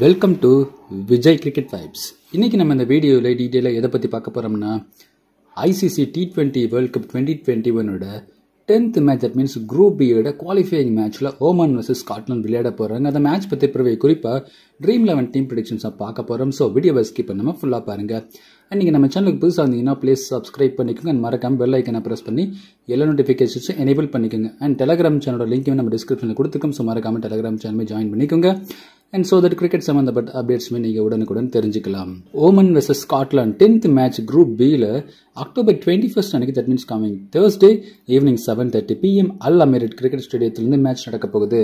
welcome to Vijay cricket vibes இன்றைக்கி நம்ம இந்த வீடியோவில் டீட்டெயிலாக எதை பற்றி பார்க்க போகிறோம்னா ICC T twenty world cup twenty twenty ஒனோட tenth match at means group பியோட குவாலிஃபையிங் மேட்ச்சில் ஓமன் வர்சஸ் ஸ்காட்லாண்ட் விளையாட போகிறாங்க அந்த மேட்ச் பற்றி பிறவை குறிப்பாக ட்ரீம் லெவன் டீம் ப்ரிடிக்ஷன்ஸாக பார்க்க போகிறோம் ஸோ வீடியோவை ஸ்கிப் பண்ணாமல் ஃபுல்லாக பாருங்கள் அண்ட் நீங்கள் நம்ம சேனலுக்கு புதுசாக இருந்தீங்கன்னா ப்ளீஸ் சப்ஸ்கிரைப் பண்ணிக்கோங்க அண்ட் மறக்காமல் பெல் ஐக்கனை ப்ரெஸ் பண்ணி எல்லா நோட்டிஃபிகேஷன்ஸும் எனேபிள் பண்ணிக்கோங்க அண்ட் டெலகிராம் சேனலோட லிங்க்கையும் நம்ம டிஸ்கிரிப்ஷனில் கொடுத்துருக்கோம் ஸோ மறக்காமல் டெலகிராம் சேனலுமே ஜாயின் பண்ணிக்கோங்க அண்ட் ஸோ தட் கிரிக்கெட் சம்மந்தப்பட்ட அப்டேட்ஸுமே நீங்கள் உடனுக்குடன் தெரிஞ்சுக்கலாம் Oman versus Scotland tenth match group பியில் அக்டோபர் டுவெண்ட்டி ஃபஸ்ட் அன்றைக்கி that means coming Thursday evening seven thirty PM Al Amerat cricket ஸ்டேடியத்திலிருந்து மேட்ச் நடக்க போகுது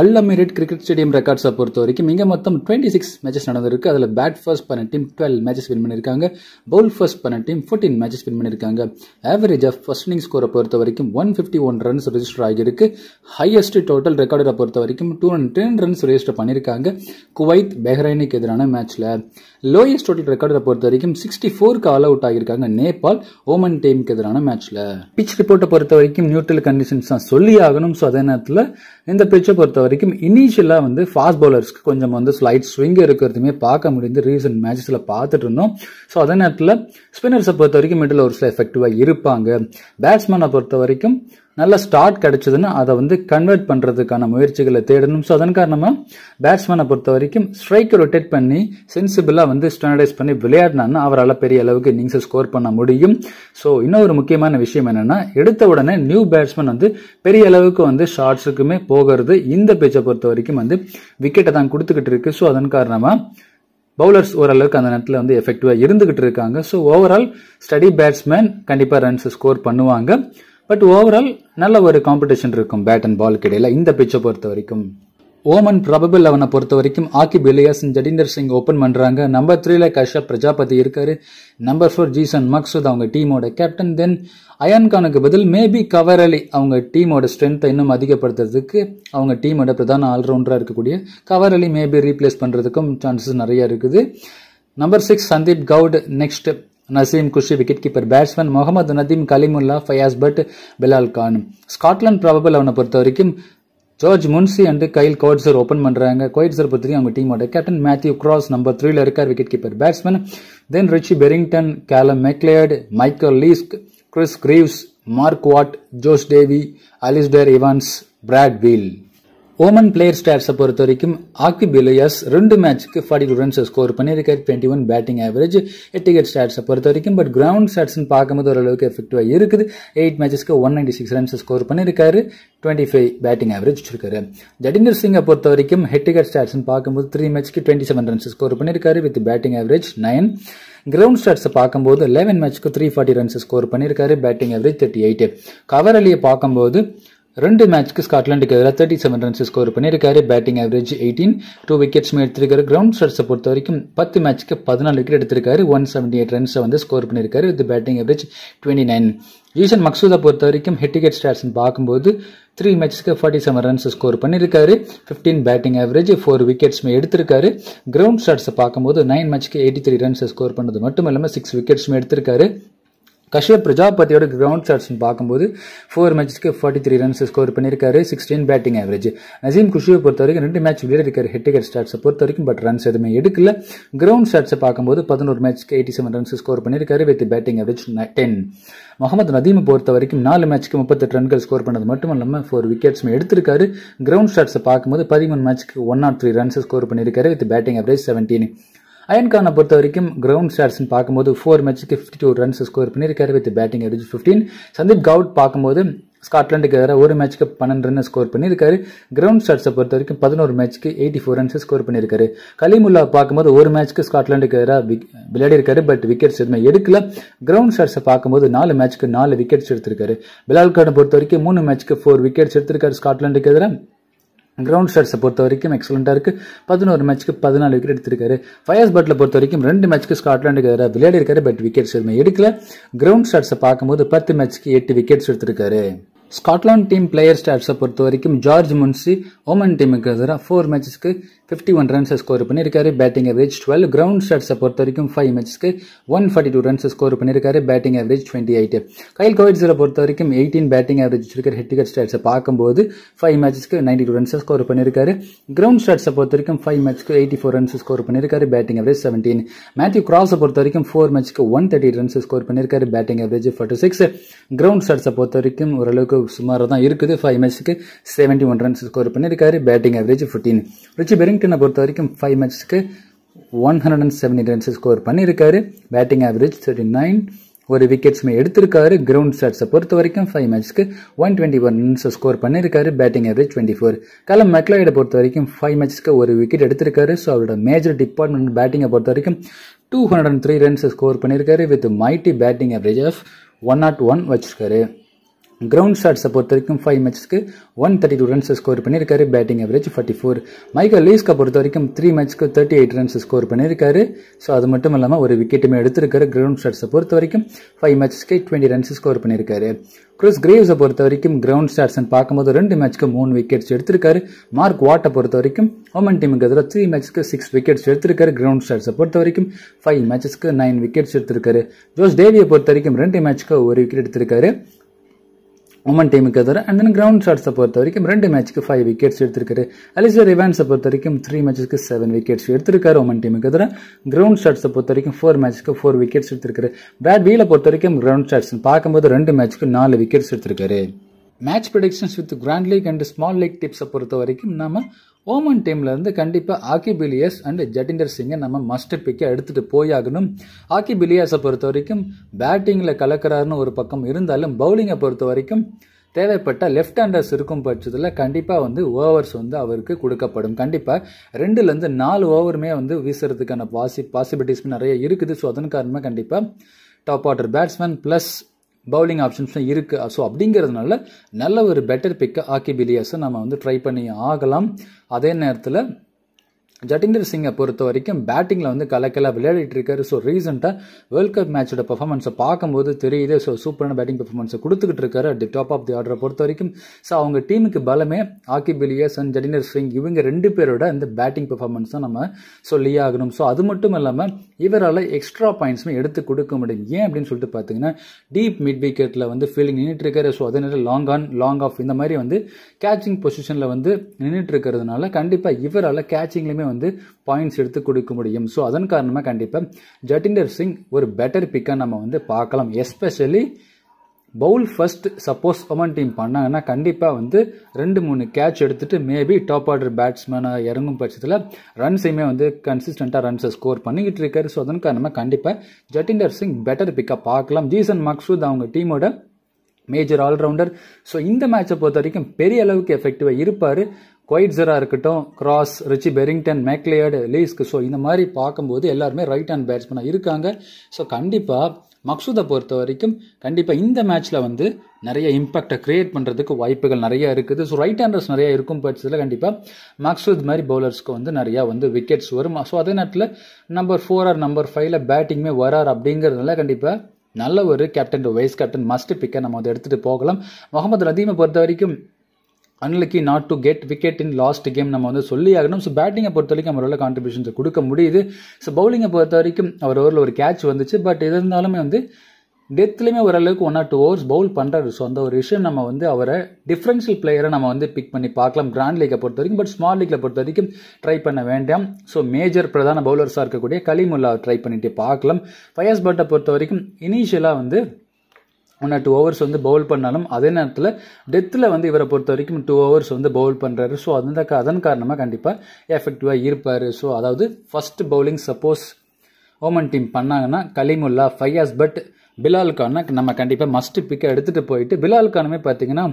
அல்லமேரிட் கிரிக்கெட் ஸ்டேடியம் ரெக்கார்ட்ஸை பொறுத்த வரைக்கும் இங்கே மொத்தம் டுவெண்ட்டி சிக்ஸ் மேட்சஸ் நடந்திருக்கு அதில் பேட் ஃபர்ஸ்ட் பண்ண டீம் டுவெல் மேட்சஸ் வின் பண்ணியிருக்காங்க பவுல் ஃபர்ஸ்ட் பண்ண டீம் ஃபோர்டீன் மேட்சஸ் வின் பண்ணியிருக்காங்க ஆவரேஜ் ஆஃப் ஃபர்ஸ்ட் இனிங் ஸ்கோரை பொறுத்த வரைக்கும் one fifty one runs register ஆகியிருக்கு ஹையஸ்ட் டோட்டல் ரெக்கார்டரை பொறுத்த வரைக்கும் two hundred ten runs register பண்ணியிருக்காங்க குவைத் பெஹ்ரைனுக்கு எதிரான மேட்ச்சில் லோயஸ்ட் டோட்டல் ரெக்கார்டரை பொறுத்த வரைக்கும் சிக்ஸ்டி ஃபோருக்கு ஆல் அவுட் ஆகியிருக்காங்க நேபாள் ஓமன் டீமுக்கு எதிரான மேட்ச்சில் பிச் ரிப்போர்ட்டை பொறுத்த வரைக்கும் நியூட்ரல் கண்டிஷன்ஸ் தான் சொல்லி ஆகணும் ஸோ அதே நேரத்தில் இந்த பிச்சை பொறுத்த வரைக்கும் இனிஷியலாக வந்து ஃபாஸ்ட் பவுலர்ஸ்க்கு கொஞ்சம் வந்து ஸ்லைட் ஸ்விங் இருக்கிறதுமே பார்க்க முடிந்து ரீசென்ட் மேட்சஸில் பார்த்துட்டு இருந்தோம் ஸோ அதே நேரத்தில் ஸ்பின்னர்ஸை பொறுத்த வரைக்கும் மிடில் ஓவர்ஸில் எஃபெக்டிவாக இருப்பாங்க பேட்ஸ்மேனை பொறுத்த வரைக்கும் நல்ல ஸ்டார்ட் கிடைச்சதுன்னா அதை வந்து கன்வெர்ட் பண்ணுறதுக்கான முயற்சிகளை தேடணும் ஸோ அதன் காரணமாக பேட்ஸ்மேனை பொறுத்த வரைக்கும் ஸ்ட்ரைக்கை ரொட்டேட் பண்ணி சென்சிபிளாக வந்து ஸ்டாண்டர்டைஸ் பண்ணி விளையாடினான்னா அவரால் பெரிய அளவுக்கு இன்னிங்ஸை ஸ்கோர் பண்ண முடியும் ஸோ இன்னொரு முக்கியமான விஷயம் என்னென்னா எடுத்த உடனே நியூ பேட்ஸ்மேன் வந்து பெரிய அளவுக்கு வந்து ஷார்ட்ஸுக்குமே போகிறது இந்த பேச்சை பொறுத்த வரைக்கும் வந்து விக்கெட்டை தான் கொடுத்துக்கிட்டு இருக்கு ஸோ அதன் காரணமாக பவுலர்ஸ் ஓரளவுக்கு அந்த நேரத்தில் வந்து எஃபெக்டிவாக இருந்துகிட்டு இருக்காங்க ஸோ ஓவரால் ஸ்டடி பேட்ஸ்மேன் கண்டிப்பாக ரன்ஸ் ஸ்கோர் பண்ணுவாங்க பட் ஓவரால் நல்ல ஒரு காம்படிஷன் இருக்கும் பேட் அண்ட் பால் இடையில் இந்த பிச்சை பொறுத்த வரைக்கும் ஓமன் ப்ராபபிள் லெவனை பொறுத்த வரைக்கும் ஆக்கி பிலியாஸ் ஜடீந்தர் சிங் ஓப்பன் பண்ணுறாங்க நம்பர் த்ரீல கஷ்யப் பிரஜாபதி இருக்கார் நம்பர் ஃபோர் ஜீசன் மக்சூத் அவங்க டீமோட கேப்டன் தென் அயான்கானுக்கு பதில் மேபி கவர் அலி அவங்க டீமோட ஸ்ட்ரென்த்தை இன்னும் அதிகப்படுத்துறதுக்கு அவங்க டீமோட பிரதான ஆல்ரவுண்டராக இருக்கக்கூடிய கவர் அலி மேபி ரீப்ளேஸ் பண்ணுறதுக்கும் சான்சஸ் நிறையா இருக்குது number six Sandeep Goud next Naseem Khushi wicket keeper batsman Mohammad Nadeem Kaleemullah Fayyaz Butt Bilal Khan Scotland probable அவனை பொறுத்த வரைக்கும் George Munsey and Kyle Coetzer open பண்ணுறாங்க கோயிட்ஸர் பொறுத்தவரைக்கும் அவங்க டீமோட கேப்டன் மேத்யூ கிராஸ் நம்பர் த்ரீல இருக்கார் wicket keeper batsman then Richie Berrington Calum MacLeod Michael Leask Chris Greaves Mark Watt Josh Davey Alasdair Evans Brad Wheal Oman player ஸ்டாட்ஸை பொறுத்த வரைக்கும் பிலியர்ஸ் ரெண்டு மேட்ச்சுக்கு ஃபார்ட்டி டூ ரன்ஸ் ஸ்கோர் பண்ணியிருக்காரு டுவெண்ட்டி ஒன் பேட்டிங் ஆவரேஜ் எட்டிகெட் ஸ்டாட்ஸை பொறுத்த வரைக்கும் பட் கிரவுண்ட் ஸ்டாட்ஸ்னு பார்க்கும்போது ஓரளவுக்கு எஃபெக்டிவாக இருக்குது எயிட் மேட்சஸ்க்கு one ninety six runs score பண்ணியிருக்காரு டுவெண்ட்டி ஃபைவ் பேட்டிங் ஆவரேஜ் வச்சிருக்காரு ஜடீந்தர் சிங்கை பொறுத்த வரைக்கும் ஹெட்டிகட் ஸ்டாட்ஸ்னு பார்க்கும்போது த்ரீ மேட்ச்க்கு டுவெண்ட்டி செவன் ரன்ஸ் ஸ்கோர் பண்ணியிருக்காரு with batting average nine ground ஸ்டாட்ஸை பார்க்கும்போது லெவன் மேட்ச்க்கு த்ரீ ஃபார்ட்டி ரன்ஸ் ஸ்கோர் பண்ணியிருக்காரு batting average thirty eight Khawar அலியை பார்க்கும்போது ரெண்டு மேட்ச்க்கு ஸ்காட்லாண்டுக்கு எதிராக தேர்ட்டி செவன் ரன்ஸ் ஸ்கோர் பண்ணியிருக்காரு பேட்டிங் ஆவரேஜ் எயிட்டீன் டூ விக்கெட்ஸ்மே எடுத்திருக்காரு கிரவுண்ட் ஸ்டார்ஸை பொறுத்த வரைக்கும் பத்து மேட்ச்க்கு பதினாலு விக்கெட் எடுத்திருக்காரு ஒன் செவன்டி எயிட் ரன்ஸை வந்து ஸ்கோர் பண்ணியிருக்காரு with batting average twenty nine Zeeshan மக்சூதை பொறுத்த வரைக்கும் ஹெட் விக்கெட் ஸ்டாட்ஸ்னு பார்க்கும்போது த்ரீ மேட்ச்க்கு ஃபார்ட்டி செவன் ரன்ஸ் ஸ்கோர் பண்ணியிருக்காரு ஃபிஃப்டீன் பேட்டிங் ஆவரேஜ் ஃபோர் விக்கெட்ஸ்மே எடுத்திருக்காரு கிரவுண்ட் ஸ்டாட்ஸை பார்க்கும்போது நைன் மேட்ச்க்கு எயிட்டி த்ரீ ரன்ஸ் ஸ்கோர் பண்ணது மட்டும் இல்லாமல் சிக்ஸ் விக்கெட்ஸ்மே எடுத்திருக்காரு கஷ்யப் பிரஜாபதியோட கிரவுண்ட் ஸ்டாட்ஸ்னு பார்க்கும்போது ஃபோர் மேட்ச்சுக்கு ஃபார்ட்டி த்ரீ ரன்ஸ் ஸ்கோர் பண்ணியிருக்காரு சிக்ஸ்டீன் பேட்டிங் ஆவரேஜ் நசீம் குஷியை பொறுத்த வரைக்கும் ரெண்டு மேட்ச் வீடு இருக்காரு ஹெட்டிகர் ஸ்டாட்ஸை பொறுத்த வரைக்கும் பட் ரன்ஸ் எதுவுமே எடுக்கல கிரவுண்ட் ஸ்டாட்ஸை பார்க்கும்போது பதினோரு மேட்ச்க்கு எயிட்டி செவன் ரன்ஸ் ஸ்கோர் பண்ணியிருக்காரு with batting average ten Mohammad நதீமை பொறுத்த வரைக்கும் நாலு மேட்ச்க்கு முப்பத்தெட்டு ரன்கள் ஸ்கோர் பண்ணது மட்டும் இல்லாமல் ஃபோர் விக்கெட்ஸுமே எடுத்திருக்காரு கிரவுண்ட் ஸ்டாட்ஸை பார்க்கும்போது பதிமூணு மேட்ச்க்கு one nought three runs score பண்ணியிருக்காரு வித் பேட்டிங் ஆவரேஜ் செவன்டீன் அயன்கானை பொறுத்த வரைக்கும் கிரவுண்ட் ஸ்டாட்ஸ்னு பார்க்கும்போது ஃபோர் மேட்ச்சுக்கு ஃபிஃப்டி டூ ரன்ஸ் ஸ்கோர் பண்ணியிருக்காரு வித் பேட்டிங் எடுத்து ஃபிஃப்டீன் சந்தீப் கவுட் பார்க்கும்போது ஸ்காட்லாண்டுக்கு எதிராக ஒரு மேட்ச்சுக்கு பன்னெண்டு ரன் ஸ்கோர் பண்ணியிருக்காரு கிரவுண்ட் ஸ்டார்ஸை பொறுத்த வரைக்கும் பதினோரு மேட்ச்சுக்கு எயிட்டி ஃபோர் ரன்ஸ் ஸ்கோர் பண்ணியிருக்காரு கலிமுல்லா பார்க்கும்போது ஒரு மேட்ச்சுக்கு ஸ்காட்லாண்டுக்கு எதிராக விளையாடியிருக்காரு பட் விக்கெட்ஸ் எதுவுமே எடுக்கல கிரவுண்ட் ஸ்டார்ஸை பார்க்கும்போது நாலு மேட்ச்சுக்கு நாலு விக்கெட்ஸ் எடுத்திருக்காரு பிலால் கார்டை பொறுத்த வரைக்கும் மூணு மேட்ச்சுக்கு ஃபோர் விக்கெட்ஸ் எடுத்திருக்காரு ஸ்காட்லாண்டுக்கு எதிராக கிரவுண்ட் ஷாட்ஸை பொறுத்த வரைக்கும் எக்ஸலண்ட்டாக இருக்குது பதினோரு மேட்ச்க்கு பதினாலு விக்கெட் எடுத்திருக்காரு ஃபயர்ஸ் பட்டில் பொறுத்த வரைக்கும் ரெண்டு மேட்ச்க்கு ஸ்காட்லாண்டுக்கு எதிராக இருக்காரு பட் விக்கெட்ஸ் எதுவுமே எடுக்கல கிரவுண்ட் ஷாட்ஸை பார்க்கும்போது பத்து மேட்ச்க்கு எட்டு விக்கெட்ஸ் எடுத்திருக்காரு ஸ்காட்லாண்ட் டீம் பிளேயர் ஸ்டார்ஸை பொறுத்த வரைக்கும் ஜார்ஜ் முன்சி ஓமன் டீமுக்கு எதிராக ஃபோர் மேட்சஸ்க்கு 51 ரன்ஸ் ஸ்கோர் பண்ணியிருக்காரு பேட்டிங் एवरेज 12 கிரவுண்ட் ஸ்டார்ஸ் பொறுத்தவரைக்கும் 5 மேட்சஸ்க்கு 142 ரன்ஸ் ஸ்கோர் பண்ணியிருக்காரு பேட்டிங் एवरेज 28 கயல் கோய்ட்ஸ் பொறுத்தவரைக்கும் 18 பேட்டிங் एवरेज இருக்க ஹெட்கெட் ஸ்டார்ஸ் பாக்கும்போது 5 மேட்சஸ்க்கு 92 ரன்ஸ் ஸ்கோர் பண்ணியிருக்காரு கிரவுண்ட் ஸ்டார்ஸ் பொறுத்திருக்கும் 5 மேட்ச்க்கு 84 ரன்ஸ் ஸ்கோர் பண்ணியிருக்காரு பேட்டிங் एवरेज 17 மேத்யூ கிராஸ் பொறுத்தவரைக்கும் 4 மேட்ச்க்கு 130 ரன்ஸ் ஸ்கோர் பண்ணியிருக்காரு பேட்டிங் एवरेज 46 கிரவுண்ட் ஸ்டார்ஸ் பொறுத்திருக்கும் ஒரு லூக்கு சுமாரா தான் இருக்குது 5 மேட்ச்க்கு 71 ரன்ஸ் ஸ்கோர் பண்ணியிருக்காரு பேட்டிங் एवरेज 15 பிளிங்கனை பொறுத்த வரைக்கும் ஃபைவ் மேட்ச்க்கு one hundred and seventy runs score பண்ணியிருக்காரு பேட்டிங் ஆவரேஜ் தேர்ட்டி நைன் ஒரு விக்கெட்ஸுமே எடுத்திருக்காரு கிரவுண்ட் ஸ்டாட்ஸை பொறுத்த வரைக்கும் ஃபைவ் மேட்ச்க்கு one twenty one runs score பண்ணியிருக்காரு batting average twenty four Calum மெக்லாய்டை பொறுத்த வரைக்கும் ஃபைவ் மேட்ச்க்கு ஒரு விக்கெட் எடுத்திருக்காரு ஸோ அவரோட மேஜர் டிபார்ட்மெண்ட் பேட்டிங்கை பொறுத்த வரைக்கும் two hundred and three runs score பண்ணியிருக்காரு with mighty batting average of one nought one வச்சிருக்காரு கிரவுண்ட் ஷாட்ஸை பொறுத்த வரைக்கும் ஃபைவ் மேட்ச்க்கு one thirty two runs score பண்ணியிருக்காரு batting average forty four Michael லீஸ்க்கை பொறுத்த வரைக்கும் த்ரீ மேட்ச்க்கு தேர்ட்டி எயிட் ரன்ஸ் ஸ்கோர் பண்ணியிருக்காரு ஸோ அது மட்டும் இல்லாமல் ஒரு விக்கெட்டுமே எடுத்திருக்காரு கிரவுண்ட் ஷாட்ஸை பொறுத்த வரைக்கும் ஃபைவ் மேட்ச்க்கு டுவெண்ட்டி ரன்ஸ் ஸ்கோர் பண்ணியிருக்காரு கிறிஸ் கிரேவ்ஸை பொறுத்த வரைக்கும் கிரவுண்ட் ஸ்டாட்ஸ்னு பார்க்கும்போது ரெண்டு மேட்ச்க்கு மூணு விக்கெட்ஸ் எடுத்திருக்காரு மார்க் வாட்டை பொறுத்த வரைக்கும் ஓமன் டீமுக்கு எதிராக த்ரீ மேட்ச்க்கு சிக்ஸ் விக்கெட்ஸ் எடுத்திருக்காரு கிரவுண்ட் ஷாட்ஸை பொறுத்த வரைக்கும் ஃபைவ் மேட்சஸ்க்கு நைன் விக்கெட்ஸ் எடுத்திருக்காரு ஜோஸ் டேவியை பொறுத்த வரைக்கும் ரெண்டு மேட்ச்க்கு ஒரு விக்கெட் எடுத்திருக்காரு ஒமன் டீமுக்கு எதிராக அண்ட் தென் கிரவுண்ட் ஷாட்ஸை பொறுத்த வரைக்கும் ரெண்டு மேட்ச்சுக்கு ஃபைவ் விக்கெட்ஸ் எடுத்திருக்காரு அலிசர் ரிவான்ஸை பொறுத்த வரைக்கும் த்ரீ மேட்சஸ்க்கு செவன் விக்கெட்ஸ் எடுத்திருக்காரு ஒமன் டீமுக்கு எதிராக கிரவுண்ட் ஷாட்ஸை பொறுத்த வரைக்கும் ஃபோர் மேட்ச்சுக்கு ஃபோர் விக்கெட்ஸ் எடுத்திருக்காரு பேட் வீலை பொறுத்த வரைக்கும் கிரவுண்ட் ஷாட்ஸ் பார்க்கும்போது ரெண்டு மேட்ச்சுக்கு நாலு விக்கெட்ஸ் எடுத்திருக்காரு match predictions with grand league and small league டிப்ஸை பொறுத்த வரைக்கும் நம்ம ஓமன் டீம்லேருந்து கண்டிப்பாக ஆக்கிபிலியஸ் அண்ட் ஜட்டிந்தர் சிங்கை நம்ம மஸ்ட் பிக்கை எடுத்துகிட்டு போயாகணும் ஆக்கிபிலியஸை பொறுத்த வரைக்கும் பேட்டிங்கில் கலக்கிறாருன்னு ஒரு பக்கம் இருந்தாலும் பவுலிங்கை பொறுத்த வரைக்கும் தேவைப்பட்ட லெஃப்ட் ஹேண்டர்ஸ் இருக்கும் பட்சத்தில் கண்டிப்பாக வந்து ஓவர்ஸ் வந்து அவருக்கு கொடுக்கப்படும் கண்டிப்பாக ரெண்டுலேருந்து நாலு ஓவருமே வந்து வீசுறதுக்கான பாசி பாசிபிலிட்டிஸ் நிறைய இருக்குது ஸோ அதன் காரணமாக கண்டிப்பாக top order batsman plus bowling ஆப்ஷன்ஸும் இருக்குது ஸோ அப்படிங்கிறதுனால நல்ல ஒரு பெட்டர் பிக்கை பிலியர்ஸை நம்ம வந்து ட்ரை பண்ணி ஆகலாம் அதே நேரத்தில் ஜட்டிந்தர் சிங்கை பொறுத்த வரைக்கும் பேட்டிங்கில் வந்து கலக்கலாக விளையாடிட்டு இருக்காரு ஸோ ரீசெண்டாக வேர்ல்ட் கப் மேட்சோட பர்ஃபார்மன்ஸை பார்க்கும்போது தெரியுது ஸோ சூப்பரான பேட்டிங் பர்ஃபார்மன்ஸை கொடுத்துக்கிட்டு இருக்காரு at the top of the ஆர்டரை பொறுத்த வரைக்கும் ஸோ அவங்க டீமுக்கு பலமே ஆக்கி இலியஸ் அண்ட் ஜட்டிந்தர் சிங் இவங்க ரெண்டு பேரோட இந்த பேட்டிங் பர்ஃபார்மன்ஸ் தான் நம்ம சொல்லி ஆகணும் ஸோ அது மட்டும் இல்லாமல் இவரால் எக்ஸ்ட்ரா பாயிண்ட்ஸுமே எடுத்து கொடுக்க முடியும் ஏன் அப்படின்னு சொல்லிட்டு பார்த்தீங்கன்னா டீப் மிட் விக்கெட்டில் வந்து ஃபீல்டிங் நின்றுட்டு இருக்காரு ஸோ அதே லாங் ஆன் லாங் ஆஃப் இந்த மாதிரி வந்து கேட்சிங் பொசிஷனில் வந்து நின்றுட்டு இருக்கிறதுனால கண்டிப்பாக இவரால் கேட்சிங்லேயுமே வந்து பாயிண்ட்ஸ் எடுத்து கொடுக்க முடியும் ஸோ அதன் காரணமாக கண்டிப்பாக ஜட்டிண்டர் சிங் ஒரு பெட்டர் பிக்காக நம்ம வந்து பார்க்கலாம் especially bowl first suppose Oman team பண்ணாங்கன்னா கண்டிப்பாக வந்து ரெண்டு மூணு கேட்ச் எடுத்துகிட்டு மேபி டாப் ஆர்டர் பேட்ஸ்மேனாக இறங்கும் பட்சத்தில் ரன்ஸையுமே வந்து கன்சிஸ்டண்ட்டாக ரன்ஸை ஸ்கோர் பண்ணிக்கிட்டு இருக்காரு ஸோ அதன் காரணமாக கண்டிப்பாக ஜட்டிண்டர் சிங் பெட்டர் பிக்காக பார்க்கலாம் ஜீசன் மக்சூத் அவங்க டீமோட மேஜர் ஆல்ரவுண்டர் ஸோ இந்த மேட்சை பொறுத்த வரைக்கும் பெரிய அளவுக்கு எஃபெக்டிவாக இருப்பார் கொயிட்ஸராக இருக்கட்டும் Cross Richie Berrington McLeod Leask so இந்த மாதிரி பார்க்கும்போது எல்லாருமே ரைட் ஹேண்ட் பேட்ஸ்மேனாக இருக்காங்க ஸோ கண்டிப்பாக மக்சூதை பொறுத்த வரைக்கும் கண்டிப்பாக இந்த மேட்ச்சில் வந்து நிறைய இம்பாக்டை க்ரியேட் பண்ணுறதுக்கு வாய்ப்புகள் நிறைய இருக்குது ஸோ ரைட் ஹேண்டர்ஸ் நிறையா இருக்கும் பட்சத்தில் கண்டிப்பாக மக்சூத் மாதிரி பவுலர்ஸ்க்கு வந்து நிறையா வந்து விக்கெட்ஸ் வரும் ஸோ அதே நேரத்தில் நம்பர் ஃபோர் ஆர் நம்பர் ஃபைவ்ல பேட்டிங்குமே வரார் அப்படிங்கிறதுனால கண்டிப்பாக நல்ல ஒரு கேப்டன் வைஸ் கேப்டன் மஸ்ட் பிக்கை நம்ம வந்து எடுத்துகிட்டு போகலாம் முகமது ரதீமை பொறுத்த வரைக்கும் unlucky not to get wicket in last game நம்ம வந்து சொல்லி ஆகணும் ஸோ பேட்டிங்கை பொறுத்த வரைக்கும் அவரால் கான்ட்ரிபியூஷன்ஸ் கொடுக்க முடியுது ஸோ பவுலிங்கை பொறுத்த வரைக்கும் அவர் ஓவரில் ஒரு கேட்ச் வந்துச்சு பட் இது இருந்தாலுமே வந்து டெத்லையுமே ஓரளவுக்கு one or two overs bowl பண்ணுறாரு ஸோ அந்த ஒரு விஷயம் நம்ம வந்து அவரை டிஃப்ரென்ஷியல் பிளேயரை நம்ம வந்து பிக் பண்ணி பார்க்கலாம் கிராண்ட் லீக்கை பொறுத்த வரைக்கும் பட் ஸ்மால் லீக்கில் பொறுத்த வரைக்கும் ட்ரை பண்ண வேண்டாம் ஸோ மேஜர் பிரதான பவுலர்ஸாக இருக்கக்கூடிய கலிமுல்லா ட்ரை பண்ணிட்டு பார்க்கலாம் ஃபயர்ஸ் பட்டை பொறுத்த வரைக்கும் இனிஷியலாக வந்து ஒன் டூ ஹவர்ஸ் வந்து பவுல் பண்ணாலும் அதே நேரத்தில் டெத்தில் வந்து இவரை பொறுத்த வரைக்கும் டூ ஹவர்ஸ் வந்து பவுல் பண்ணுறாரு ஸோ அந்த அதன் காரணமாக கண்டிப்பாக எஃபெக்டிவாக இருப்பார் ஸோ அதாவது first bowling suppose Oman team பண்ணாங்கன்னா கலிமுல்லா ஃபையாஸ் பட் பிலால் கானை நம்ம கண்டிப்பாக மஸ்ட் பிக்கை எடுத்துகிட்டு போயிட்டு பிலால் கானுமே பார்த்தீங்கன்னா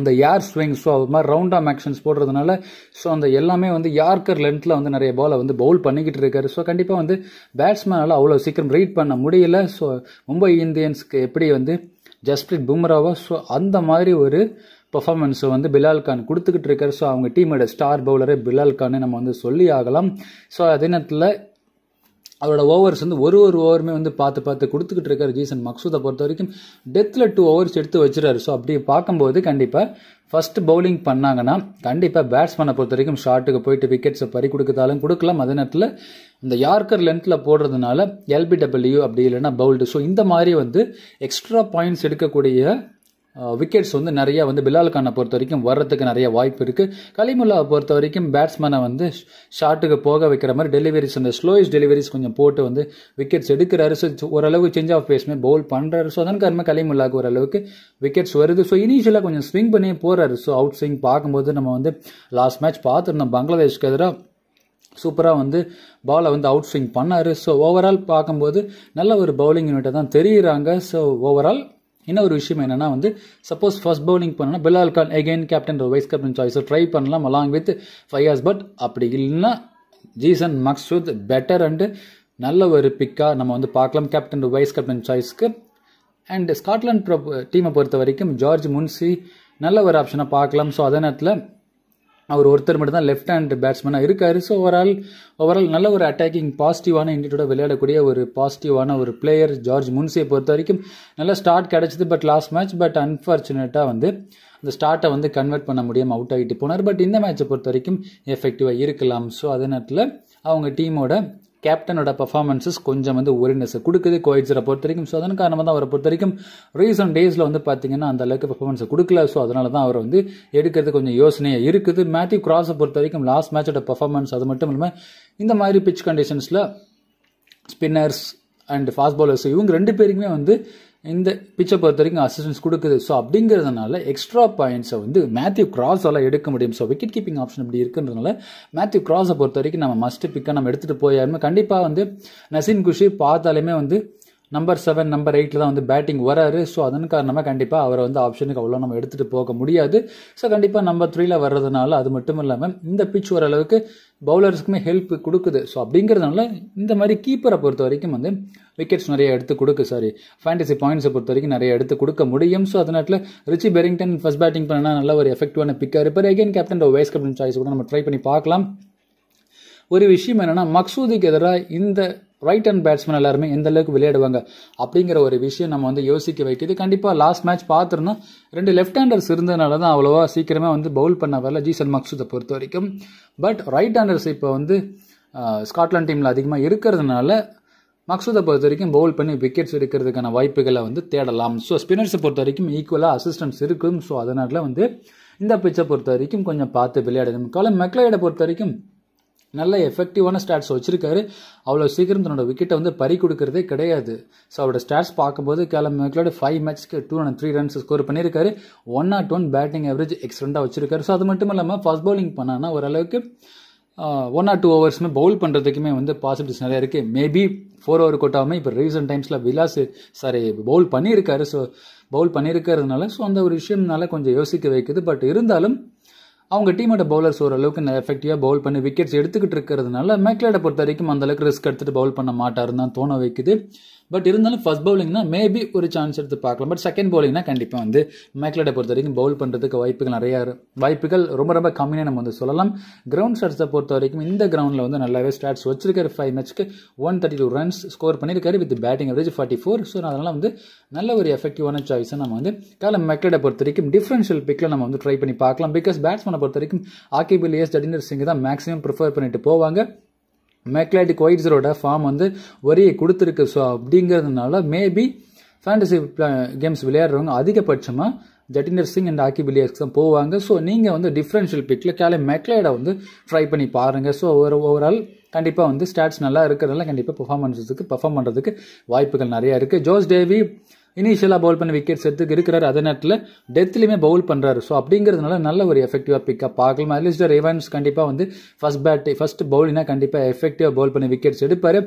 அந்த ஏர் ஸ்விங் ஸோ அது மாதிரி ரவுண்ட் ஆம் ஆக்ஷன்ஸ் போடுறதுனால ஸோ அந்த எல்லாமே வந்து யார்க்கர் லென்த்தில் வந்து நிறைய பாலை வந்து பவுல் பண்ணிக்கிட்டு இருக்காரு ஸோ கண்டிப்பாக வந்து பேட்ஸ்மேனால் அவ்வளோ சீக்கிரம் ரீட் பண்ண முடியல ஸோ மும்பை இந்தியன்ஸ்க்கு எப்படி வந்து ஜஸ்பிரீத் பும்ராவோ ஸோ அந்த மாதிரி ஒரு பர்ஃபார்மன்ஸை வந்து பிலால் கான் கொடுத்துக்கிட்டு இருக்காரு ஸோ அவங்க டீமோட ஸ்டார் பவுலரே பிலால் கான்னு நம்ம வந்து சொல்லி ஆகலாம் ஸோ அதே நேரத்தில் அவரோட ஓவர்ஸ் வந்து ஒரு ஒரு ஓவருமே வந்து பார்த்து பார்த்து கொடுத்துக்கிட்டு இருக்காரு ஜீசன் மக்சூதை பொறுத்த வரைக்கும் டெத்தில் டூ ஓவர்ஸ் எடுத்து வச்சுறாரு ஸோ அப்படி பார்க்கும்போது கண்டிப்பாக ஃபஸ்ட்டு பவுலிங் பண்ணாங்கன்னா கண்டிப்பாக பேட்ஸ்மேனை பொறுத்த வரைக்கும் ஷார்ட்டுக்கு போயிட்டு விக்கெட்ஸை பறி கொடுக்கத்தாலும் கொடுக்கலாம் அதே நேரத்தில் இந்த யார்க்கர் லென்த்தில் போடுறதுனால எல்பிடபிள்யூ அப்படி இல்லைன்னா பவுல்டு ஸோ இந்த மாதிரி வந்து எக்ஸ்ட்ரா பாயிண்ட்ஸ் எடுக்கக்கூடிய விக்கெட்ஸ் வந்து நிறைய வந்து பிலால் கானை பொறுத்த வரைக்கும் வர்றதுக்கு நிறைய வாய்ப்பு இருக்குது கலிமுல்லாவை பொறுத்த வரைக்கும் பேட்ஸ்மேனை வந்து ஷார்ட்டுக்கு போக வைக்கிற மாதிரி டெலிவரிஸ் அந்த ஸ்லோயிஸ் டெலிவரிஸ் கொஞ்சம் போட்டு வந்து விக்கெட்ஸ் எடுக்கிற ஸோ ஓரளவுக்கு சேஞ்ச் ஆஃப் பேஸ்மே பவுல் பண்ணுறாரு ஸோ அதன் காரணமாக கலிமுல்லாவுக்கு ஓரளவுக்கு விக்கெட்ஸ் வருது ஸோ இனிஷியலாக கொஞ்சம் ஸ்விங் பண்ணி போகிறாரு ஸோ அவுட் ஸ்விங் பார்க்கும்போது நம்ம வந்து லாஸ்ட் மேட்ச் பார்த்துருந்தோம் பங்களாதேஷ்க்கு எதிராக சூப்பராக வந்து பாலை வந்து அவுட் ஸ்விங் பண்ணார் ஸோ ஓவரால் பார்க்கும்போது நல்ல ஒரு பவுலிங் யூனிட்டாக தான் தெரியுறாங்க ஸோ ஓவரால் இன்னொரு விஷயம் என்னன்னா வந்து சப்போஸ் ஃபர்ஸ்ட் பவுலிங் பண்ணனா Bilal Khan again captain vice captain choice try பண்ணலாம் அலாங் வித் ஃபையாஸ் பட் அப்படி இல்லைன்னா ஜீசன் மக்சூத் பெட்டர் அண்டு நல்ல ஒரு பிக்காக நம்ம வந்து பார்க்கலாம் கேப்டன் வைஸ் கேப்டன் சாய்ஸ்க்கு அண்ட் ஸ்காட்லாண்ட் டீமை பொறுத்த வரைக்கும் ஜார்ஜ் முன்சி நல்ல ஒரு ஆப்ஷனாக பார்க்கலாம் ஸோ அதே நேரத்தில் அவர் ஒருத்தர் மட்டும் தான் லெஃப்ட் ஹேண்ட் பேட்ஸ்மேனாக இருக்கார் ஸோ ஓவரால் ஓவரால் நல்ல ஒரு அட்டாக்கிங் பாசிட்டிவான இண்டியோட விளையாடக்கூடிய ஒரு பாசிட்டிவான ஒரு பிளேயர் ஜார்ஜ் முன்சியை பொறுத்த வரைக்கும் நல்ல ஸ்டார்ட் கிடச்சிது பட் லாஸ்ட் மேட்ச் பட் அன்ஃபார்ச்சுனேட்டாக வந்து அந்த ஸ்டார்ட்டை வந்து கன்வெர்ட் பண்ண முடியாமல் அவுட் ஆகிட்டு போனார் பட் இந்த மேட்சை பொறுத்த வரைக்கும் எஃபெக்டிவாக இருக்கலாம் ஸோ அதே நேரத்தில் அவங்க டீமோட கேப்டனோட பர்ஃபார்மன்ஸஸ் கொஞ்சம் வந்து ஒரினஸ் கொடுக்குது கோயிட்ஸரை பொறுத்த வரைக்கும் ஸோ அதன் காரணமாக தான் அவரை பொறுத்த வரைக்கும் ரீசன்ட் டேஸில் வந்து பார்த்தீங்கன்னா அந்த அளவுக்கு பர்ஃபார்மன்ஸ் கொடுக்கல ஸோ அதனால தான் அவர் வந்து எடுக்கிறது கொஞ்சம் யோசனையாக இருக்குது மேத்யூ கிராஸை பொறுத்த வரைக்கும் லாஸ்ட் மேட்சோட பர்ஃபார்மன்ஸ் அது மட்டும் இல்லாமல் இந்த மாதிரி பிச் கண்டிஷன்ஸில் ஸ்பின்னர்ஸ் அண்ட் ஃபாஸ்ட் பாலர்ஸ் இவங்க ரெண்டு பேருக்குமே வந்து இந்த பிச்சை பொறுத்த வரைக்கும் அசிஸ்டன்ஸ் கொடுக்குது ஸோ அப்படிங்கிறதுனால எக்ஸ்ட்ரா பாயிண்ட்ஸை வந்து மேத்யூ எல்லாம் எடுக்க முடியும் ஸோ விக்கெட் கீப்பிங் ஆப்ஷன் இப்படி இருக்குன்றதுனால மேத்யூ கிராஸை பொறுத்த வரைக்கும் நம்ம மஸ்ட் பிக்காக நம்ம எடுத்துகிட்டு போயாருமே கண்டிப்பாக வந்து நசீன் குஷி பார்த்தாலுமே வந்து நம்பர் செவன் நம்பர் எயிட்டில் தான் வந்து பேட்டிங் வராரு ஸோ அதன் காரணமாக கண்டிப்பாக அவரை வந்து ஆப்ஷனுக்கு அவ்வளோ நம்ம எடுத்துகிட்டு போக முடியாது ஸோ கண்டிப்பாக நம்பர் த்ரீயில் வர்றதுனால அது மட்டும் இல்லாமல் இந்த பிச் ஓரளவுக்கு பவுலர்ஸ்க்குமே ஹெல்ப் கொடுக்குது ஸோ அப்படிங்கிறதுனால இந்த மாதிரி கீப்பரை பொறுத்த வரைக்கும் வந்து விக்கெட்ஸ் நிறைய எடுத்து கொடுக்கு சாரி ஃபேண்டசி பாயிண்ட்ஸை பொறுத்த வரைக்கும் நிறைய எடுத்து கொடுக்க முடியும் ஸோ அதனால ரிச்சி பெரிங்டன் ஃபஸ்ட் பேட்டிங் பண்ணால் நல்ல ஒரு எஃபெக்டிவான பிக்காக இருப்பார் again captain vice captain choice கூட நம்ம ட்ரை பண்ணி பார்க்கலாம் ஒரு விஷயம் என்னென்னா மக்சூதிக்கு எதிராக இந்த ரைட் ஹேண்ட் பேட்ஸ்மேன் எல்லாருமே எந்த அளவுக்கு விளையாடுவாங்க அப்படிங்கிற ஒரு விஷயம் நம்ம வந்து யோசிக்க வைக்குது கண்டிப்பாக லாஸ்ட் மேட்ச் பார்த்துருந்தா ரெண்டு லெஃப்ட் ஹேண்டர்ஸ் இருந்ததுனால தான் அவ்வளோவா சீக்கிரமாக வந்து பவுல் பண்ண வரல ஜீசன் மக்சூத்தை பொறுத்த வரைக்கும் பட் ரைட் ஹேண்டர்ஸ் இப்போ வந்து ஸ்காட்லாண்ட் டீமில் அதிகமாக இருக்கிறதுனால மக்சூதை பொறுத்த வரைக்கும் பவுல் பண்ணி விக்கெட்ஸ் எடுக்கிறதுக்கான வாய்ப்புகளை வந்து தேடலாம் ஸோ ஸ்பின்னர்ஸை பொறுத்த வரைக்கும் ஈக்குவலாக அசிஸ்டன்ஸ் இருக்கும் ஸோ அதனால் வந்து இந்த பிச்சை பொறுத்த வரைக்கும் கொஞ்சம் பார்த்து விளையாடணும் காலம் மெக்லைடை பொறுத்த வரைக்கும் நல்ல எஃபெக்டிவான ஸ்டாட்ஸ் வச்சிருக்காரு அவ்வளோ சீக்கிரம் தன்னோட விக்கெட்டை வந்து பறி கொடுக்கறதே கிடையாது ஸோ அவரோட ஸ்டாட்ஸ் பார்க்கும்போது கேலம் மேக்லோட ஃபைவ் மேட்ச்க்கு two and three runs score பண்ணியிருக்காரு one nought one batting average எக்ஸ்டெண்டாக வச்சிருக்காரு ஸோ அது மட்டும் இல்லாமல் ஃபஸ்ட் பவுலிங் பண்ணனா ஓரளவுக்கு ஒன் ஆர் டூ ஹவர்ஸுமே பவுல் பண்ணுறதுக்குமே வந்து பாசிபிலிட்டிஸ் நிறையா இருக்குது மேபி ஃபோர் ஓவர் கொட்டாமல் இப்போ ரீசெண்ட் டைம்ஸில் விலாஸ் சாரி பவுல் பண்ணியிருக்காரு ஸோ பவுல் பண்ணியிருக்கிறதுனால ஸோ அந்த ஒரு விஷயம்னால கொஞ்சம் யோசிக்க வைக்குது பட் இருந்தாலும் அவங்க டீமோட பவுலர்ஸ் ஓரளவுக்கு எஃபெக்டிவாக பவுல் பண்ணி விக்கெட்ஸ் எடுத்துக்கிட்டு இருக்கிறதுனால மேக்லேட பொறுத்த வரைக்கும் அந்தளவுக்கு ரிஸ்க் எடுத்துகிட்டு பவுல் பண்ண மாட்டாருன்னு தான் தோண வைக்குது பட் இருந்தாலும் ஃபர்ஸ்ட் பவுலிங்னா மேபி ஒரு சான்ஸ் எடுத்து பார்க்கலாம் பட் செகண்ட் பவுலிங்னா கண்டிப்பாக வந்து மேக்லெட்டை பொறுத்த வரைக்கும் பவுல் பண்ணுறதுக்கு வாய்ப்புகள் நிறையா வாய்ப்புகள் ரொம்ப ரொம்ப கம்மியாக நம்ம வந்து சொல்லலாம் கிரவுண்ட் ஷாட்ஸை பொறுத்த வரைக்கும் இந்த கிரவுண்டில் வந்து நல்லாவே ஸ்டார்ட்ஸ் வச்சிருக்காரு ஃபைவ் மேட்ச்க்கு one thirty two runs score பண்ணியிருக்காரு with batting average forty four so அதனால் வந்து நல்ல ஒரு எஃபெக்டிவான சாய்ஸை நம்ம வந்து காலம் மேக்லெட்டை பொறுத்த வரைக்கும் டிஃப்ரென்ஷியல் பிக்கில் நம்ம வந்து ட்ரை பண்ணி பார்க்கலாம் பிகாஸ் பேட்ஸ்மேனை பொறுத்த வரைக்கும் ஆக்கிபிள் ஏஸ் ஜடீந்தர் சிங் தான் மேக்ஸிமம் ப்ரிஃபர் பண்ணிட்டு போவாங்க மேக்லைட்டிக் ஒயிட்ஸரோட ஃபார்ம் வந்து ஒரே கொடுத்துருக்கு ஸோ அப்படிங்கிறதுனால மேபி ஃபேண்டசி கேம்ஸ் விளையாடுறவங்க அதிகபட்சமாக ஜட்டிந்தர் சிங் அண்ட் ஆக்கி பிலியர்ஸ் தான் போவாங்க ஸோ நீங்கள் வந்து டிஃப்ரென்ஷியல் பிக்கில் கேலே மெக்லைடை வந்து ட்ரை பண்ணி பாருங்கள் ஸோ ஒரு ஓவரால் கண்டிப்பாக வந்து ஸ்டாட்ஸ் நல்லா இருக்கிறதுனால கண்டிப்பாக பர்ஃபார்மன்ஸுக்கு பர்ஃபார்ம் பண்ணுறதுக்கு வாய்ப்புகள் நிறையா இருக்குது ஜோஸ் டேவி இனிஷியலாக பவுல் பண்ண விக்கெட்ஸ் எடுத்து இருக்கிறார் அதே நேரத்தில் டெத்லையுமே பவுல் பண்ணுறாரு ஸோ அப்படிங்கிறதுனால நல்ல ஒரு எஃபெக்டிவாக பிக்கப் பார்க்கலாம் அட்லீஸ்ட் ரிவன்ஸ் கண்டிப்பாக வந்து ஃபஸ்ட் பேட் ஃபஸ்ட் பவுலிங்னா கண்டிப்பாக எஃபெக்டிவாக பவுல் பண்ணி விக்கெட்ஸ் எடுப்பார்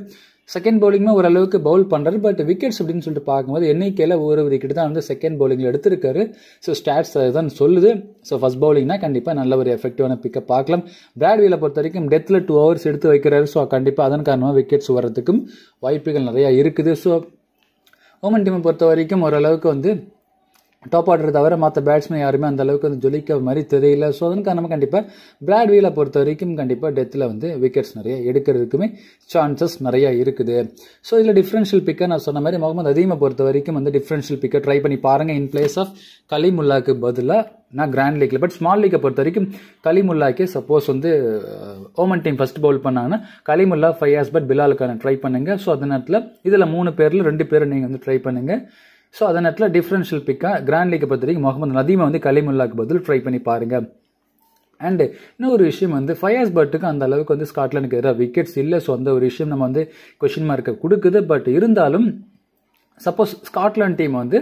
செகண்ட் பவுலிங்மே ஓரளவுக்கு பவுல் பண்ணுறாரு பட் விக்கெட்ஸ் அப்படின்னு சொல்லிட்டு பார்க்கும்போது எண்ணிக்கையில் ஒரு விக்கெட் தான் வந்து செகண்ட் பவுலிங்கில் எடுத்திருக்காரு ஸோ ஸ்டாட்ஸ் தான் சொல்லுது ஸோ ஃபஸ்ட் பவுலிங்னா கண்டிப்பாக நல்ல ஒரு எஃபெக்டிவான பிக்கப் பார்க்கலாம் பிராட்வேல பொறுத்த வரைக்கும் டெத்தில் டூ ஹவர்ஸ் எடுத்து வைக்கிறாரு ஸோ கண்டிப்பாக அதன் காரணமாக விக்கெட்ஸ் வர்றதுக்கும் வாய்ப்புகள் நிறையா இருக்குது ஸோ ஓமன் டீமை பொறுத்த வரைக்கும் ஓரளவுக்கு வந்து டாப் ஆர்டர் தவிர மற்ற பேட்ஸ்மேன் யாருமே அந்த அளவுக்கு வந்து ஜொலிக்க மாதிரி தெரியல ஸோ அதன் காரணமாக கண்டிப்பாக பிளாட் வீலை பொறுத்த வரைக்கும் கண்டிப்பாக டெத்தில் வந்து விக்கெட்ஸ் நிறைய எடுக்கிறதுக்குமே சான்சஸ் நிறையா இருக்குது ஸோ இதில் டிஃப்ரென்ஷியல் பிக்கை நான் சொன்ன மாதிரி முகமது அதீமை பொறுத்த வரைக்கும் வந்து டிஃப்ரென்ஷியல் பிக்கை ட்ரை பண்ணி பாருங்கள் இன் பிளேஸ் ஆஃப் கலிமுல்லாக்கு பதிலாக நான் கிராண்ட் லீக்கில் பட் ஸ்மால் லீக்கை பொறுத்த வரைக்கும் கலிமுல்லாக்கே சப்போஸ் வந்து ஓமன் டீம் ஃபர்ஸ்ட் பவுல் பண்ணாங்கன்னா கலிமுல்லா ஃபைவ் ஹார்ஸ் பட் பிலாலுக்கான ட்ரை பண்ணுங்கள் ஸோ அந்த நேரத்தில் இதில் மூணு பேரில் ரெண்டு பேரும் நீங்கள் வந்து ட்ரை பண்ணுங்கள் ஸோ அதை நேரத்தில் டிஃப்ரென்ஷியல் பிக்காக கிராண்ட் லீக்கை பொறுத்தவரைக்கும் வரைக்கும் முகமது நதீமை வந்து கலிமுல்லாக்கு பதில் ட்ரை பண்ணி பாருங்கள் அண்டு இன்னொரு விஷயம் வந்து ஃபயாஸ் பட்டுக்கு அந்த அளவுக்கு வந்து ஸ்காட்லாண்டுக்கு எதிராக விக்கெட்ஸ் இல்லை ஸோ அந்த ஒரு விஷயம் நம்ம வந்து கொஷின் மார்க்கை கொடுக்குது பட் இருந்தாலும் சப்போஸ் ஸ்காட்லாண்ட் டீம் வந்து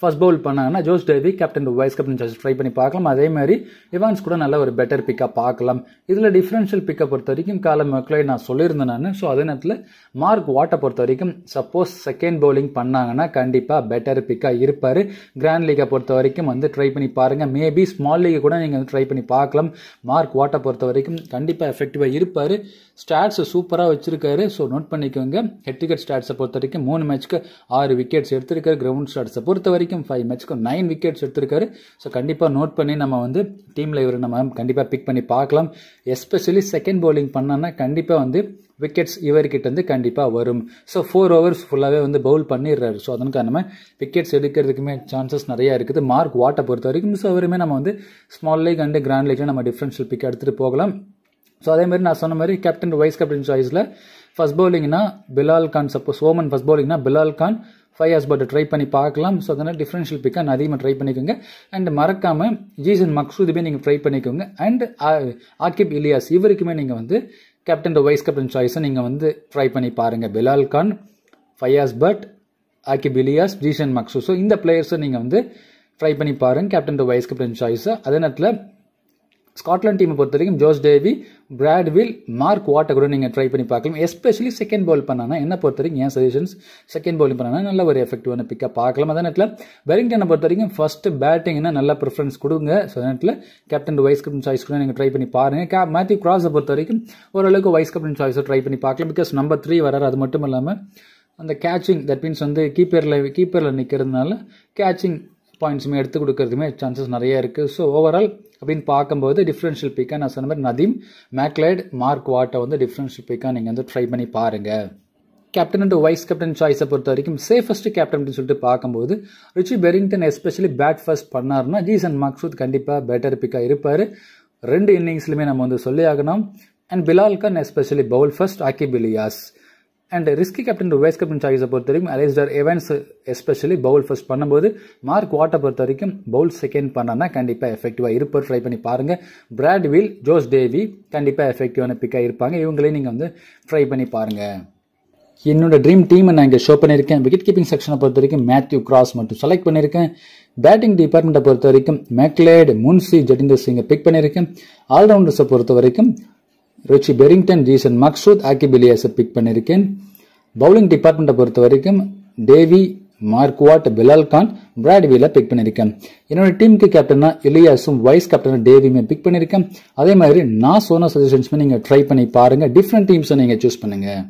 ஃபர்ஸ்ட் பவுல் பண்ணாங்கன்னா Josh Davey captain vice captain just try பண்ணி பார்க்கலாம் அதே மாதிரி இவான்ஸ் கூட நல்ல ஒரு பெட்டர் பிக்காக பார்க்கலாம் இதில் டிஃப்ரென்ஷியல் பிக்கை பொறுத்த வரைக்கும் காலம் மக்களை நான் சொல்லியிருந்தேன் நான் ஸோ அதே நேரத்தில் மார்க் வாட்டை பொறுத்த வரைக்கும் சப்போஸ் செகண்ட் பவுலிங் பண்ணாங்கன்னா கண்டிப்பாக பெட்டர் பிக்காக இருப்பார் கிராண்ட் லீகை பொறுத்த வரைக்கும் வந்து ட்ரை பண்ணி பாருங்கள் மேபி ஸ்மால் லீகை கூட நீங்கள் வந்து ட்ரை பண்ணி பார்க்கலாம் மார்க் வாட்டை பொறுத்த வரைக்கும் கண்டிப்பாக எஃபெக்டிவாக இருப்பார் ஸ்டாட்ஸ் சூப்பராக வச்சிருக்காரு ஸோ நோட் பண்ணிக்கோங்க ஹெட் டிக்கெட் ஸ்டாட்ஸை பொறுத்த வரைக்கும் மூணு மேட்ச்க்கு ஆறு விக்கெட்ஸ் எடுத்திருக்காரு கிரவுண்ட் ஸ்டாட்ஸை பொறுத்த வரைக்கும் வரைக்கும் ஃபைவ் மேட்ச்க்கு நைன் விக்கெட்ஸ் எடுத்திருக்காரு ஸோ கண்டிப்பாக நோட் பண்ணி நம்ம வந்து டீமில் இவர் நம்ம கண்டிப்பாக பிக் பண்ணி பார்க்கலாம் எஸ்பெஷலி செகண்ட் பவுலிங் பண்ணோன்னா கண்டிப்பாக வந்து விக்கெட்ஸ் இவர்கிட்ட வந்து கண்டிப்பாக வரும் ஸோ ஃபோர் ஹவர்ஸ் ஃபுல்லாகவே வந்து பவுல் பண்ணிடுறாரு ஸோ அதன் காரணமாக விக்கெட்ஸ் எடுக்கிறதுக்குமே சான்சஸ் நிறையா இருக்குது மார்க் வாட்டை பொறுத்த வரைக்கும் ஸோ அவருமே நம்ம வந்து ஸ்மால் லீக் அண்டு கிராண்ட் லீக்ல நம்ம டிஃப்ரென்ஷியல் பிக் எடுத்துகிட்டு போகலாம் ஸோ அதே மாதிரி நான் சொன்ன மாதிரி கேப்டன் வைஸ் கேப்டன் சாய்ஸில் ஃபஸ்ட் பவுலிங்னா Bilal Khan suppose Oman first பவுலிங்னா பிலால் கான் ஃபைவ் ஹஸ் பட் ட்ரை பண்ணி பார்க்கலாம் ஸோ அதனால் டிஃப்ரென்ஷியல் பிக்கை நான் அதிகமாக ட்ரை பண்ணிக்கோங்க அண்ட் மறக்காமல் ஜீசன் மக்சூதுமே நீங்கள் ட்ரை பண்ணிக்கோங்க அண்ட் ஆக்கிப் இலியாஸ் இவருக்குமே நீங்கள் வந்து கேப்டன் வைஸ் கேப்டன் சாய்ஸை நீங்கள் வந்து ட்ரை பண்ணி பாருங்கள் பிலால் கான் ஃபயாஸ் பட் ஆக்கிப் இலியாஸ் ஜீசன் மக்சூ ஸோ இந்த பிளேயர்ஸை நீங்கள் வந்து ட்ரை பண்ணி பாருங்கள் கேப்டன் வைஸ் கேப்டன் சாய்ஸை அதே நேரத்தில் ஸ்காட்லாண்ட் டீமை பொறுத்த வரைக்கும் ஜோஸ் டேவி வில் மார்க் வாட்டை கூட நீங்கள் ட்ரை பண்ணி பார்க்கலாம் எஸ்பெஷலி செகண்ட் பால் பண்ணானா என்ன பொறுத்த வரைக்கும் என் சஜஷன்ஸ் செகண்ட் பாலிங் பண்ணானா நல்ல ஒரு எஃபெக்டிவான பிக்கப் பார்க்கலாம் அதே நேரத்தில் வெலிங்டனை பொறுத்த வரைக்கும் ஃபஸ்ட்டு என்ன நல்ல ப்ரிஃபரன்ஸ் கொடுங்க ஸோ நேரத்தில் கேப்டன் வைஸ் கேப்டன் சாய்ஸ் கூட நீங்கள் ட்ரை பண்ணி பாருங்கள் கே மேத்யூ கிராஸை பொறுத்த வரைக்கும் ஓரளவுக்கு வைஸ் கேப்டன் சாய்ஸை ட்ரை பண்ணி பார்க்கலாம் பிகாஸ் நம்பர் த்ரீ வராரு அது மட்டும் இல்லாமல் அந்த கேட்சிங் தட் மீன்ஸ் வந்து கீப்பரில் கீப்பரில் நிற்கிறதுனால கேட்சிங் பாயிண்ட்ஸுமே எடுத்து கொடுக்கறதுமே சான்சஸ் நிறைய இருக்குது ஸோ ஓவரால் அப்படின்னு பார்க்கும்போது டிஃப்ரென்ஷியல் பிக்காக நான் சொன்ன மாதிரி நதீம் மேக்லைட் மார்க் வாட்டை வந்து டிஃப்ரென்ஷியல் பிக்காக நீங்கள் வந்து ட்ரை பண்ணி பாருங்கள் கேப்டன் அண்ட் வைஸ் கேப்டன் சாய்ஸை பொறுத்த வரைக்கும் சேஃபஸ்ட் கேப்டன் அப்படின்னு சொல்லிட்டு பார்க்கும்போது Richie Berrington especially bat first பண்ணார்னா ஜீசன் மக்சூத் கண்டிப்பாக பேட்டர் பிக்காக இருப்பார் ரெண்டு இன்னிங்ஸ்லையுமே நம்ம வந்து சொல்லி ஆகணும் and Bilal Khan especially bowl first ஆக்கிபிலியாஸ் and risky captain to vice captain சாய்ஸை பொறுத்த வரைக்கும் Alastair Evans especially bowl first பண்ணும்போது மார்க் வாட்டை பொறுத்த வரைக்கும் பவுல் செகண்ட் பண்ணான்னா கண்டிப்பாக எஃபெக்டிவாக இருப்பார் ட்ரை பண்ணி பாருங்கள் பிராட் வில் ஜோஸ் டேவி கண்டிப்பாக எஃபெக்டிவான பிக்காக இருப்பாங்க இவங்களையும் நீங்கள் வந்து ட்ரை பண்ணி பாருங்கள் என்னோட ட்ரீம் டீமை நான் இங்கே ஷோ பண்ணியிருக்கேன் விக்கெட் கீப்பிங் செக்ஷனை பொறுத்த வரைக்கும் மேத்யூ கிராஸ் மட்டும் செலக்ட் பண்ணியிருக்கேன் பேட்டிங் டிபார்ட்மெண்ட்டை பொறுத்த வரைக்கும் மேக்லேட் முன்சி ஜடிந்தர் சிங்கை பிக் பண்ணியிருக்கேன் ஆல்ரவுண்டர்ஸை பொறுத்த வரைக்கும் ரிச்சி பெரிங்டன் ஜீசன் மக்சூத் ஆக்கிபிலியாஸை பிக் பண்ணியிருக்கேன் பவுலிங் டிபார்ட்மெண்ட்டை பொறுத்த வரைக்கும் டேவி மார்க்வாட் பிலால் கான் பிராட்வியில் பிக் பண்ணியிருக்கேன் என்னோட டீமுக்கு கேப்டனா இலியாஸும் வைஸ் கேப்டனா டேவியுமே பிக் பண்ணியிருக்கேன் அதே மாதிரி நான் சொன்ன சஜஷன்ஸுமே நீங்கள் ட்ரை பண்ணி பாருங்கள் டிஃப்ரெண்ட் டீம்ஸை நீங்கள் சூஸ் பண்ணுங்கள்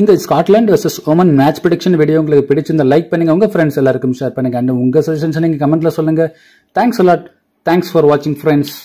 இந்த Scotland versus Oman match prediction video உங்களுக்கு பிடிச்சிருந்த லைக் பண்ணுங்க உங்கள் ஃப்ரெண்ட்ஸ் எல்லாருக்கும் ஷேர் பண்ணுங்கள் அண்ட் உங்கள் சஜஷன்ஸை நீங்கள் கமெண்ட்ல சொல்லுங்கள் தேங்க்ஸ் அலாட் தேங்க்ஸ் ஃபார் வாட்சிங் ஃப்ரெண்ட்ஸ்